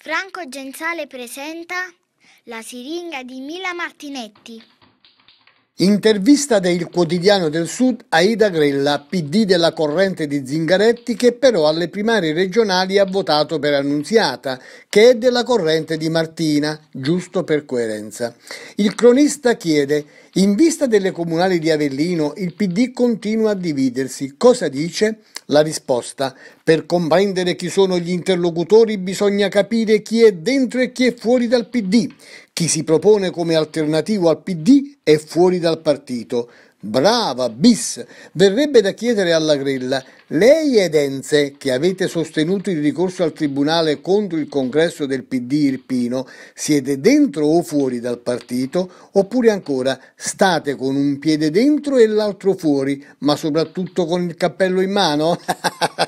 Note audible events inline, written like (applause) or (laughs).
Franco Genzale presenta La siringa di Mila Martinetti. Intervista del quotidiano del Sud a Ida Grella, PD della corrente di Zingaretti, che però alle primarie regionali ha votato per Annunziata, che è della corrente di Martina, giusto per coerenza. Il cronista chiede in vista delle comunali di Avellino, il PD continua a dividersi. Cosa dice? La risposta. Per comprendere chi sono gli interlocutori bisogna capire chi è dentro e chi è fuori dal PD. Chi si propone come alternativo al PD è fuori dal partito. Brava, bis! Verrebbe da chiedere alla grilla, lei ed Enze, che avete sostenuto il ricorso al Tribunale contro il congresso del PD Irpino, siete dentro o fuori dal partito? Oppure ancora, state con un piede dentro e l'altro fuori, ma soprattutto con il cappello in mano? (laughs)